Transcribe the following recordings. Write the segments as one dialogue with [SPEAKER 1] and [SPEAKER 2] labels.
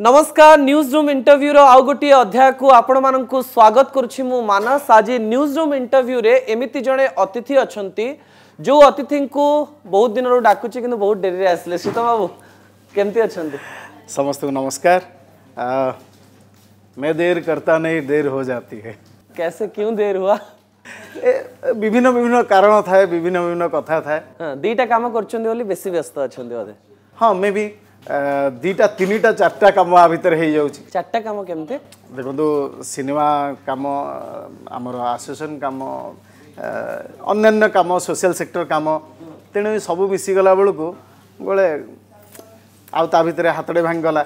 [SPEAKER 1] नमस्कार news room interview रो आउ गोटे अध्याय को आपण मानक स्वागत करुच्ची मु मानस आज न्यूज रूम इंटरव्यू रे एमती जड़े अतिथि अच्छा जो अतिथि को बहुत दिन डाकुची कि बहुत डेरी आसले सीता बाबू केमती अच्छा
[SPEAKER 2] समस्त को नमस्कार आ, मैं देर करता नहीं देर हो जाती है
[SPEAKER 1] कैसे क्यों देर हुआ
[SPEAKER 2] विभिन्न विभिन्न कारण थाए विभिन्न विभिन्न कथा थाए हाँ, दीटा कम कर व्यस्त अच्छा हाँ मे भी দুইটা তিনটা চারটা কাম ଆ ଭିତରେ ହେଇଯାଉଛି ଚାରିଟା କାମ କେମିତି ଦେଖନ୍ତୁ ସିନେମା କାମ ଆମର ଆସୋସିଏସନ୍ କାମ ଅନ୍ୟାନ୍ୟ କାମ ସୋସିଆଲ୍ ସେକ୍ଟର କାମ ତେଣୁ ସବୁ ମିଶିଗଲା ବେଳକୁ ବେଳେ ଆଉ ତା ଭିତରେ ହାତଟେ ଭାଙ୍ଗିଗଲା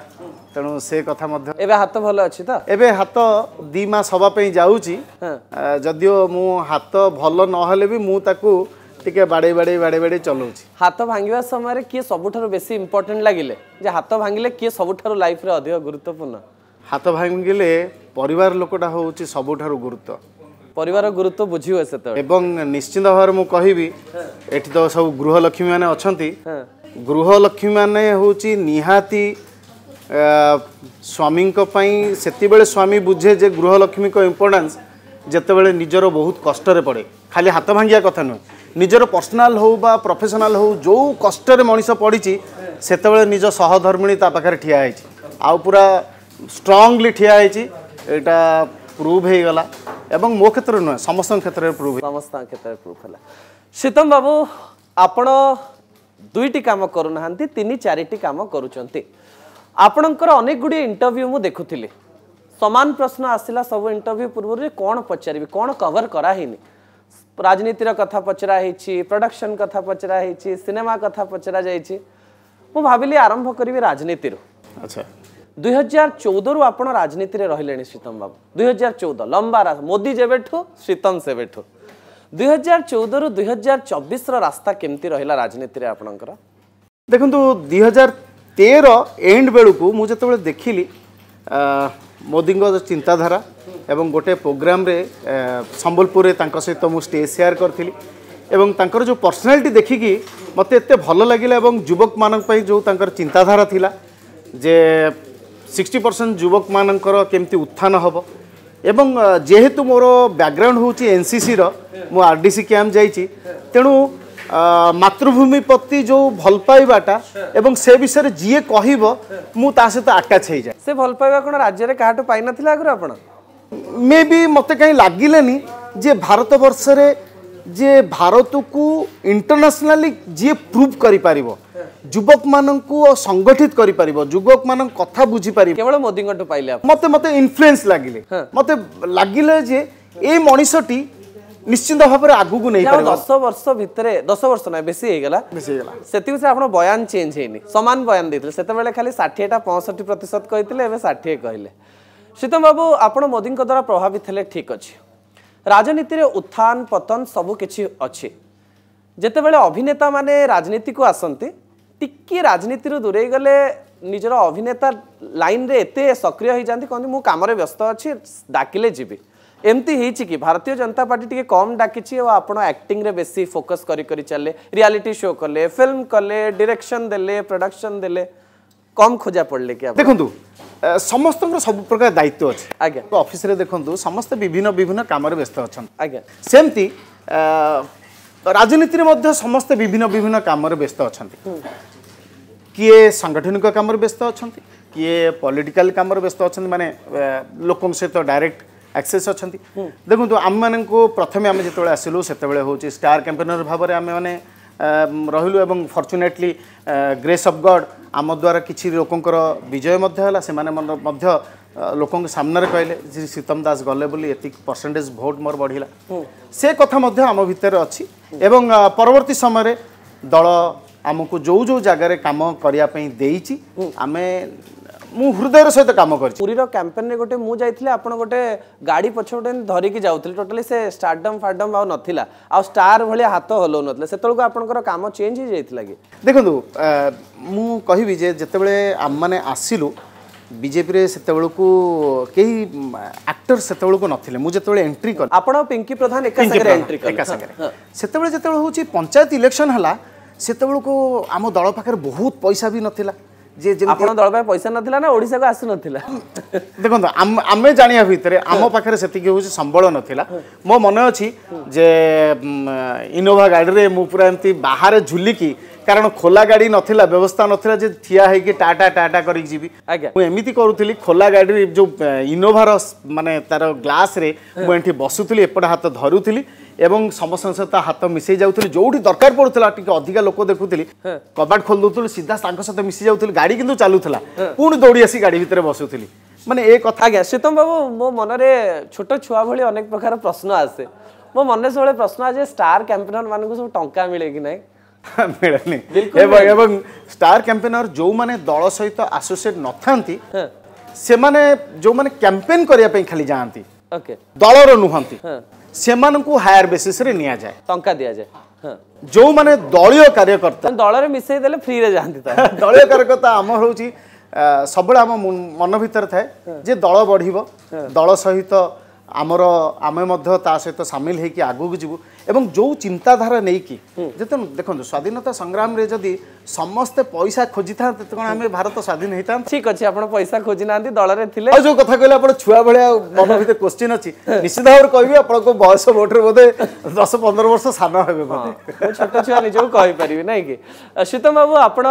[SPEAKER 2] ତେଣୁ ସେ କଥା ମଧ୍ୟ ଏବେ ହାତ ଭଲ ଅଛି ତ ଏବେ ହାତ ଦୁଇ ମାସ ହେବା ପାଇଁ ଯାଉଛି ଯଦିଓ ମୁଁ ହାତ ଭଲ ନହେଲେ ବି ମୁଁ ତାକୁ ଟିକେ ବାଡ଼େଇ ବାଡ଼େଇ ବାଡ଼େଇ ବାଡ଼େଇ ଚଲାଉଛି ହାତ ଭାଙ୍ଗିବା
[SPEAKER 1] ସମୟରେ କିଏ ସବୁଠାରୁ ବେଶୀ ଇମ୍ପୋର୍ଟାଣ୍ଟ ଲାଗିଲେ ଯେ ହାତ ଭାଙ୍ଗିଲେ କିଏ ସବୁଠାରୁ ଲାଇଫ୍ରେ ଅଧିକ ଗୁରୁତ୍ୱପୂର୍ଣ୍ଣ
[SPEAKER 2] ହାତ ଭାଙ୍ଗିଲେ ପରିବାର ଲୋକଟା ହେଉଛି ସବୁଠାରୁ ଗୁରୁତ୍ୱ ପରିବାର ଗୁରୁତ୍ୱ ବୁଝି ହୁଏ ସେତେବେଳେ ଏବଂ ନିଶ୍ଚିନ୍ତ ଭାବରେ ମୁଁ କହିବି ଏଠି ତ ସବୁ ଗୃହଲକ୍ଷ୍ମୀମାନେ ଅଛନ୍ତି ଗୃହଲକ୍ଷ୍ମୀମାନେ ହେଉଛି ନିହାତି ସ୍ୱାମୀଙ୍କ ପାଇଁ ସେତେବେଳେ ସ୍ୱାମୀ ବୁଝେ ଯେ ଗୃହଲକ୍ଷ୍ମୀଙ୍କ ଇମ୍ପୋର୍ଟାନ୍ସ ଯେତେବେଳେ ନିଜର ବହୁତ କଷ୍ଟରେ ପଡ଼େ ଖାଲି ହାତ ଭାଙ୍ଗିବା କଥା ନୁହେଁ ନିଜର ପର୍ସନାଲ୍ ହେଉ ବା ପ୍ରଫେସନାଲ୍ ହେଉ ଯେଉଁ କଷ୍ଟରେ ମଣିଷ ପଡ଼ିଛି ସେତେବେଳେ ନିଜ ସହଧର୍ମିଣୀ ତା ପାଖରେ ଠିଆ ହେଇଛି ଆଉ ପୁରା ଷ୍ଟ୍ରଙ୍ଗଲି ଠିଆ ହେଇଛି ଏଇଟା ପ୍ରୁଭ୍ ହେଇଗଲା ଏବଂ ମୋ କ୍ଷେତ୍ରରେ ନୁହେଁ ସମସ୍ତଙ୍କ କ୍ଷେତ୍ରରେ ପ୍ରୁଭ୍ ସମସ୍ତଙ୍କ କ୍ଷେତ୍ରରେ ପ୍ରୁଭ୍ ହେଲା ଶୀତମ ବାବୁ
[SPEAKER 1] ଆପଣ ଦୁଇଟି କାମ କରୁନାହାନ୍ତି ତିନି ଚାରିଟି କାମ କରୁଛନ୍ତି ଆପଣଙ୍କର ଅନେକ ଗୁଡ଼ିଏ ଇଣ୍ଟରଭ୍ୟୁ ମୁଁ ଦେଖୁଥିଲି ସମାନ ପ୍ରଶ୍ନ ଆସିଲା ସବୁ ଇଣ୍ଟରଭ୍ୟୁ ପୂର୍ବରୁ ଯେ କ'ଣ ପଚାରିବି କ'ଣ କଭର୍ କରାହେଇନି রাজনীতির কথা পচরা হয়েছি প্রডকশন কথা পচরা হয়েছি সিনেমা কথা পচরা যাইছি মু ভাবিলি আরম্ভ করবি রাজনীতির আচ্ছা দুই হাজার চৌদরু আপনার রাজনীতিরে রহলে শ্রীতম বাবু দুই হাজার চৌদ লম্বা মোদি যেবেঠু শ্রীতম সেবেঠু দুই হাজার চৌদরু দুই হাজার চবিশর রাস্তা কেমতি রহিলা রাজনীতিরে আপনার
[SPEAKER 2] দেখুন দুই হাজার তের এন্ড বেড়ু মু যেতবে দেখিলি ମୋଦିଙ୍କ ଚିନ୍ତାଧାରା ଏବଂ ଗୋଟେ ପ୍ରୋଗ୍ରାମରେ ସମ୍ବଲପୁରରେ ତାଙ୍କ ସହିତ ମୁଁ ଷ୍ଟେଜ୍ ସେୟାର କରିଥିଲି ଏବଂ ତାଙ୍କର ଯେଉଁ ପର୍ସନାଲିଟି ଦେଖିକି ମୋତେ ଏତେ ଭଲ ଲାଗିଲା ଏବଂ ଯୁବକମାନଙ୍କ ପାଇଁ ଯେଉଁ ତାଙ୍କର ଚିନ୍ତାଧାରା ଥିଲା ଯେ ସିକ୍ସଟି ପରସେଣ୍ଟ ଯୁବକମାନଙ୍କର କେମିତି ଉତ୍ଥାନ ହେବ ଏବଂ ଯେହେତୁ ମୋର ବ୍ୟାକ୍ଗ୍ରାଉଣ୍ଡ ହେଉଛି ଏନ୍ସିସିର ମୁଁ ଆର୍ ଡି ସି କ୍ୟାମ୍ପ ଯାଇଛି ତେଣୁ ମାତୃଭୂମି ପ୍ରତି ଯେଉଁ ଭଲ ପାଇବାଟା ଏବଂ ସେ ବିଷୟରେ ଯିଏ କହିବ ମୁଁ ତା ସହିତ ଆଟାଚ୍ ହେଇଯାଏ ସେ ଭଲ ପାଇବା କ'ଣ ରାଜ୍ୟରେ କାହାଠୁ ପାଇନଥିଲା ଆଗରୁ ଆପଣ ମେ ବି ମୋତେ କାହିଁ ଲାଗିଲାନି ଯେ ଭାରତବର୍ଷରେ ଯେ ଭାରତକୁ ଇଣ୍ଟରନ୍ୟାସନାଲି ଯିଏ ପ୍ରୁଭ୍ କରିପାରିବ ଯୁବକମାନଙ୍କୁ ସଂଗଠିତ କରିପାରିବ ଯୁବକମାନଙ୍କ କଥା ବୁଝିପାରିବ କେବଳ ମୋଦିଙ୍କଠୁ ପାଇଲେ ମୋତେ ମୋତେ ଇନଫ୍ଲୁଏନ୍ସ ଲାଗିଲେ ମୋତେ ଲାଗିଲେ ଯେ ଏ ମଣିଷଟି ନିଶ୍ଚିନ୍ତ ଭାବରେ ଆଗକୁ ନେଇପାରିବ ଦଶ
[SPEAKER 1] ବର୍ଷ ଭିତରେ ଦଶ ବର୍ଷ ନାହିଁ ବେଶୀ ହେଇଗଲା ବେଶୀ ହେଇଗଲା ସେତିକି ସେ ଆପଣ ବୟାନ ଚେଞ୍ଜ ହେଇନି ସମାନ ବୟାନ ଦେଇଥିଲେ ସେତେବେଳେ ଖାଲି ଷାଠିଏଟା ପଞ୍ଚଷଠି ପ୍ରତିଶତ କହିଥିଲେ ଏବେ ଷାଠିଏ କହିଲେ ଶ୍ରୀତମ ବାବୁ ଆପଣ ମୋଦିଙ୍କ ଦ୍ୱାରା ପ୍ରଭାବିତ ହେଲେ ଠିକ୍ ଅଛି ରାଜନୀତିରେ ଉତ୍ଥାନ ପତନ ସବୁ କିଛି ଅଛି ଯେତେବେଳେ ଅଭିନେତାମାନେ ରାଜନୀତିକୁ ଆସନ୍ତି ଟିକିଏ ରାଜନୀତିରୁ ଦୂରେଇ ଗଲେ ନିଜର ଅଭିନେତା ଲାଇନ୍ରେ ଏତେ ସକ୍ରିୟ ହେଇଯାନ୍ତି କହନ୍ତି ମୁଁ କାମରେ ବ୍ୟସ୍ତ ଅଛି ଡାକିଲେ ଯିବି ଏମିତି ହେଇଛି କି ଭାରତୀୟ ଜନତା ପାର୍ଟି ଟିକେ କମ୍ ଡାକିଛି ଆଉ ଆପଣ ଆକ୍ଟିଂରେ ବେଶୀ ଫୋକସ୍ କରି କରି ଚାଲିଲେ ରିଆଲିଟି ଶୋ କଲେ ଫିଲ୍ମ କଲେ ଡିରେକ୍ସନ୍ ଦେଲେ ପ୍ରଡକ୍ସନ୍ ଦେଲେ କମ୍ ଖୋଜା ପଡ଼ିଲେ
[SPEAKER 2] କି ଦେଖନ୍ତୁ ସମସ୍ତଙ୍କର ସବୁ ପ୍ରକାର ଦାୟିତ୍ୱ ଅଛି ଆଜ୍ଞା ଅଫିସରେ ଦେଖନ୍ତୁ ସମସ୍ତେ ବିଭିନ୍ନ ବିଭିନ୍ନ କାମରେ ବ୍ୟସ୍ତ ଅଛନ୍ତି ଆଜ୍ଞା ସେମିତି ରାଜନୀତିରେ ମଧ୍ୟ ସମସ୍ତେ ବିଭିନ୍ନ ବିଭିନ୍ନ କାମରେ ବ୍ୟସ୍ତ ଅଛନ୍ତି କିଏ ସାଙ୍ଗଠନିକ କାମରେ ବ୍ୟସ୍ତ ଅଛନ୍ତି କିଏ ପଲିଟିକାଲ କାମରେ ବ୍ୟସ୍ତ ଅଛନ୍ତି ମାନେ ଲୋକଙ୍କ ସହିତ ଡାଇରେକ୍ଟ ଆକ୍ସେସ୍ ଅଛନ୍ତି ଦେଖନ୍ତୁ ଆମମାନଙ୍କୁ ପ୍ରଥମେ ଆମେ ଯେତେବେଳେ ଆସିଲୁ ସେତେବେଳେ ହେଉଛି ଷ୍ଟାର୍ କ୍ୟାମ୍ପେନର୍ ଭାବରେ ଆମେମାନେ ରହିଲୁ ଏବଂ ଫର୍ଚୁନେଟଲି ଗ୍ରେସ୍ ଅଫ୍ ଗଡ଼୍ ଆମ ଦ୍ୱାରା କିଛି ଲୋକଙ୍କର ବିଜୟ ମଧ୍ୟ ହେଲା ସେମାନେ ମଧ୍ୟ ଲୋକଙ୍କ ସାମ୍ନାରେ କହିଲେ ଶ୍ରୀ ସୀତମ ଦାସ ଗଲେ ବୋଲି ଏତିକି ପରସେଣ୍ଟେଜ୍ ଭୋଟ୍ ମୋର ବଢ଼ିଲା ସେ କଥା ମଧ୍ୟ ଆମ ଭିତରେ ଅଛି ଏବଂ ପରବର୍ତ୍ତୀ ସମୟରେ ଦଳ ଆମକୁ ଯେଉଁ ଯେଉଁ ଜାଗାରେ କାମ କରିବା ପାଇଁ ଦେଇଛି ଆମେ ମୁଁ ହୃଦୟର ସହିତ କାମ କରିଛି ପୁରୀର କ୍ୟାମ୍ପେନ୍ରେ ଗୋଟେ ମୁଁ ଯାଇଥିଲି ଆପଣ ଗୋଟେ ଗାଡ଼ି ପଛପଟେ
[SPEAKER 1] ଧରିକି ଯାଉଥିଲେ ଟୋଟାଲି ସେ ଷ୍ଟାର୍ଡମ୍ ଫାର୍ଡମ୍ ଆଉ ନଥିଲା ଆଉ ଷ୍ଟାର୍ ଭଳିଆ ହାତ ହଲଉ ନଥିଲା ସେତେବେଳକୁ ଆପଣଙ୍କର କାମ ଚେଞ୍ଜ ହେଇଯାଇଥିଲା କି
[SPEAKER 2] ଦେଖନ୍ତୁ ମୁଁ କହିବି ଯେ ଯେତେବେଳେ ଆମମାନେ ଆସିଲୁ ବିଜେପିରେ ସେତେବେଳକୁ କେହି ଆକ୍ଟର ସେତେବେଳକୁ ନଥିଲେ ମୁଁ ଯେତେବେଳେ ଏଣ୍ଟ୍ରି କଲି ଆପଣ ପିଙ୍କି ପ୍ରଧାନ ଏକା ସାଙ୍ଗରେ ଏଣ୍ଟ୍ରି ଏକା ସାଙ୍ଗରେ ସେତେବେଳେ ଯେତେବେଳେ ହେଉଛି ପଞ୍ଚାୟତ ଇଲେକ୍ସନ୍ ହେଲା ସେତେବେଳକୁ ଆମ ଦଳ ପାଖରେ ବହୁତ ପଇସା ବି ନଥିଲା ଆପଣ ଦଳ ପାଇଁ ପଇସା ନଥିଲା ନା ଓଡ଼ିଶାକୁ ଆସୁନଥିଲା ଦେଖନ୍ତୁ ଆମେ ଜାଣିବା ଭିତରେ ଆମ ପାଖରେ ସେତିକି ହେଉଛି ସମ୍ବଳ ନଥିଲା ମୋ ମନେ ଅଛି ଯେ ଇନୋଭା ଗାଡ଼ିରେ ମୁଁ ପୁରା ଏମିତି ବାହାରେ ଝୁଲିକି କାରଣ ଖୋଲା ଗାଡ଼ି ନଥିଲା ବ୍ୟବସ୍ଥା ନଥିଲା ଯେ ଠିଆ ହେଇକି ଟାଟା ଟାଟା କରିକି ଯିବି ଆଜ୍ଞା ମୁଁ ଏମିତି କରୁଥିଲି ଖୋଲା ଗାଡ଼ିରେ ଯେଉଁ ଇନୋଭାର ମାନେ ତାର ଗ୍ଲାସ୍ରେ ମୁଁ ଏଠି ବସୁଥିଲି ଏପଟ ହାତ ଧରୁଥିଲି এবং সমস্ত সহ তা হাত মিশাই যাওয়া যেটি দরকার পড়ুলা টিকি অধিকা লোক দেখুলি কবাট খোল দেউলু সিধা তাঁর সহ মিশি যাওয়া গাড়ি কিন্তু চালুলা পুঁ দৌড়ি আসি গাড়ি ভিতরে বসুলি মানে এ কথা আজ্ঞা শ্রীতম বাবু মো মনে ছোট ছুয়া ভি
[SPEAKER 1] অনেক প্রকার প্রশ্ন আসে মো মনে সবুলে প্রশ্ন আসে স্টার ক্যাম্পেনর মানুষ সব টঙ্কা মিলে কি না
[SPEAKER 2] ମିଳେନି এবং স্টার ক্যাম্পেনর যে দল সহ আসোসিয়েট ନଥାନ୍ତି ସେମାନେ ଯେଉଁମାନେ କ୍ୟାମ୍ପେନ୍ କରିବା ପାଇଁ ଖାଲି ଯାଆନ୍ତି
[SPEAKER 1] ଦଳର ନୁହନ୍ତି
[SPEAKER 2] ସେମାନଙ୍କୁ ହାୟର ବେସିସ୍ରେ ନିଆଯାଏ ଟଙ୍କା ଦିଆଯାଏ ଯେଉଁମାନେ ଦଳୀୟ କାର୍ଯ୍ୟକର୍ତ୍ତା ଦଳରେ ମିଶାଇ ଦେଲେ ଫ୍ରିରେ ଯାଆନ୍ତି ଦଳୀୟ କାର୍ଯ୍ୟକର୍ତ୍ତା ଆମ ହେଉଛି ସବୁବେଳେ ଆମ ମନ ଭିତରେ ଥାଏ ଯେ ଦଳ ବଢ଼ିବ ଦଳ ସହିତ ଆମର ଆମେ ମଧ୍ୟ ତା ସହିତ ସାମିଲ ହେଇକି ଆଗକୁ ଯିବୁ ଏବଂ ଯେଉଁ ଚିନ୍ତାଧାରା ନେଇକି ଯେତେବେଳେ ଦେଖନ୍ତୁ ସ୍ୱାଧୀନତା ସଂଗ୍ରାମରେ ଯଦି ସମସ୍ତେ ପଇସା ଖୋଜିଥାନ୍ତେ କ'ଣ ଆମେ ଭାରତ ସ୍ୱାଧୀନ ହେଇଥାନ୍ତେ ଠିକ୍ ଅଛି ଆପଣ ପଇସା ଖୋଜିନାହାନ୍ତି ଦଳରେ ଥିଲେ ଆଉ ଯେଉଁ କଥା କହିଲେ ଆପଣ ଛୁଆ ଭଳିଆ ମନ ଭିତରେ କୋଶ୍ଚିନ୍ ଅଛି ନିଶ୍ଚିତ ଭାବରେ କହିବି ଆପଣଙ୍କ ବୟସ ଭୋଟରେ ବୋଧେ ଦଶ ପନ୍ଦର ବର୍ଷ ସାନ ହେବେ ବୋଧେ
[SPEAKER 1] ଛୋଟ ଛୁଆ ନିଜକୁ କହିପାରିବି ନାଇଁ କି ଶୀତମ ବାବୁ ଆପଣ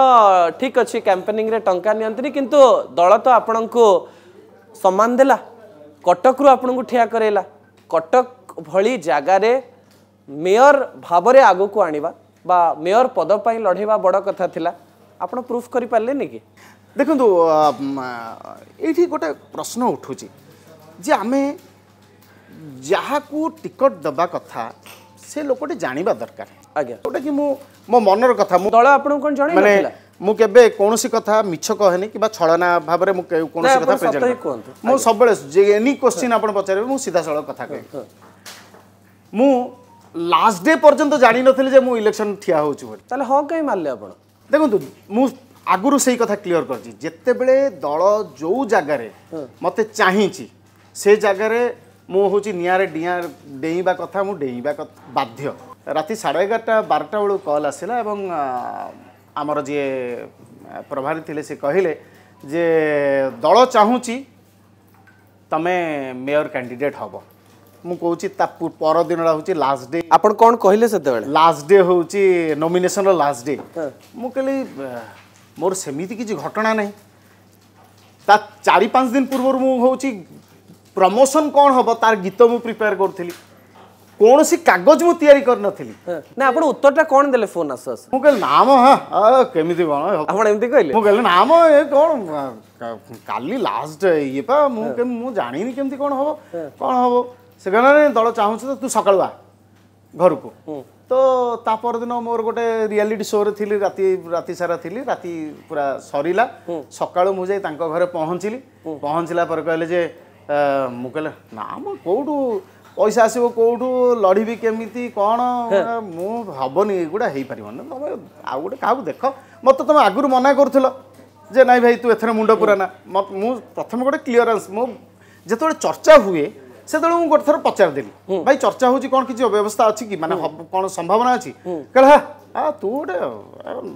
[SPEAKER 1] ଠିକ୍ ଅଛି କ୍ୟାମ୍ପେନିଂରେ ଟଙ୍କା ନିଅନ୍ତିନି କିନ୍ତୁ ଦଳ ତ ଆପଣଙ୍କୁ ସମ୍ମାନ ଦେଲା କଟକରୁ ଆପଣଙ୍କୁ ଠିଆ କରାଇଲା କଟକ ଭଳି ଜାଗାରେ ମେୟର ଭାବରେ ଆଗକୁ ଆଣିବା ବା ମେୟର ପଦ ପାଇଁ ଲଢ଼େଇବା ବଡ଼ କଥା ଥିଲା ଆପଣ ପ୍ରୁଫ୍ କରିପାରିଲେନି କି ଦେଖନ୍ତୁ
[SPEAKER 2] ଏଇଠି ଗୋଟେ ପ୍ରଶ୍ନ ଉଠୁଛି ଯେ ଆମେ ଯାହାକୁ ଟିକେଟ୍ ଦେବା କଥା ସେ ଲୋକଟି ଜାଣିବା ଦରକାର ଆଜ୍ଞା ଯେଉଁଟାକି ମୁଁ ମୋ ମନର କଥା ମୁଁ ଦଳ ଆପଣଙ୍କୁ କ'ଣ ଜଣେଇଲା ମୁଁ କେବେ କୌଣସି କଥା ମିଛ କହେନି କିମ୍ବା ଛଳନା ଭାବରେ ମୁଁ କୌଣସି କଥା ପ୍ରେଜେଣ୍ଟ ମୁଁ ସବୁବେଳେ ଏନି କ୍ୱେଶ୍ଚିନ୍ ଆପଣ ପଚାରିବେ ମୁଁ ସିଧାସଳଖ କଥା କହେ ମୁଁ ଲାଷ୍ଟ ଡେ ପର୍ଯ୍ୟନ୍ତ ଜାଣିନଥିଲି ଯେ ମୁଁ ଇଲେକ୍ସନ୍ ଠିଆ ହେଉଛି ବୋଲି ତାହେଲେ ହଁ କାହିଁ ମାରିଲେ ଆପଣ ଦେଖନ୍ତୁ ମୁଁ ଆଗରୁ ସେଇ କଥା କ୍ଲିଅର କରିଛି ଯେତେବେଳେ ଦଳ ଯେଉଁ ଜାଗାରେ ମୋତେ ଚାହିଁଛି ସେ ଜାଗାରେ ମୁଁ ହେଉଛି ନିଆଁରେ ଡିଆଁ ଡେଇଁବା କଥା ମୁଁ ଡେଇଁବା ବାଧ୍ୟ ରାତି ସାଢ଼େ ଏଗାରଟା ବାରଟା ବେଳକୁ କଲ୍ ଆସିଲା ଏବଂ ଆମର ଯିଏ ପ୍ରଭାରୀ ଥିଲେ ସେ କହିଲେ ଯେ ଦଳ ଚାହୁଁଛି ତମେ ମେୟର କ୍ୟାଣ୍ଡିଡେଟ୍ ହେବ ମୁଁ କହୁଛି ତା ପରଦିନଟା ହେଉଛି ଲାଷ୍ଟ ଡେ ଆପଣ କ'ଣ କହିଲେ ସେତେବେଳେ ଲାଷ୍ଟ ଡେ ହେଉଛି ନୋମିନେସନ୍ର ଲାଷ୍ଟ ଡେ ମୁଁ କହିଲି ମୋର ସେମିତି କିଛି ଘଟଣା ନାହିଁ ତା ଚାରି ପାଞ୍ଚ ଦିନ ପୂର୍ବରୁ ମୁଁ ହେଉଛି ପ୍ରମୋସନ୍ କ'ଣ ହେବ ତାର ଗୀତ ମୁଁ ପ୍ରିପେୟାର କରୁଥିଲି কোণী কাগজ মু তৈরি করে নথিলি না আপন উত্তরটা কোন দেলে ফোন আসু আসু মু কইল নাম হ্যাঁ কেমিতি কোন আপন এমতি কইলে মু কইল নাম এ কোন কালি লাস্ট ইয়ে পা মু মু জানিনি কেমতি কোন হবো কোন হবো সে কারণে দল চাহুছ তু সকাল বা ঘরকু তো তা পরদিন মোর গোটে রিয়ালিটি শোরে থিলি রাতি রাতি সারা থিলি রাতি পুরা সরিলা সকালু মু যাই তাঙ্ক ঘরে পৌঁছিলি পৌঁছিলা পরে কইলে যে মু কইলে নাম কোউটু ପଇସା ଆସିବ କେଉଁଠୁ ଲଢ଼ିବି କେମିତି କ'ଣ ମୁଁ ହେବନି ଏଗୁଡ଼ା ହେଇପାରିବନି ତମେ ଆଉ ଗୋଟେ କାହାକୁ ଦେଖ ମୋତେ ତମେ ଆଗରୁ ମନା କରୁଥିଲ ଯେ ନାଇଁ ଭାଇ ତୁ ଏଥର ମୁଣ୍ଡ ପୁରାନା ମୁଁ ପ୍ରଥମେ ଗୋଟେ କ୍ଲିୟରାନ୍ସ ମୁଁ ଯେତେବେଳେ ଚର୍ଚ୍ଚା ହୁଏ ସେତେବେଳେ ମୁଁ ଗୋଟେ ଥର ପଚାରିଦେଲି ଭାଇ ଚର୍ଚ୍ଚା ହେଉଛି କ'ଣ କିଛି ବ୍ୟବସ୍ଥା ଅଛି କି ମାନେ କ'ଣ ସମ୍ଭାବନା ଅଛି କହିଲେ ହା ତୁ ଗୋଟେ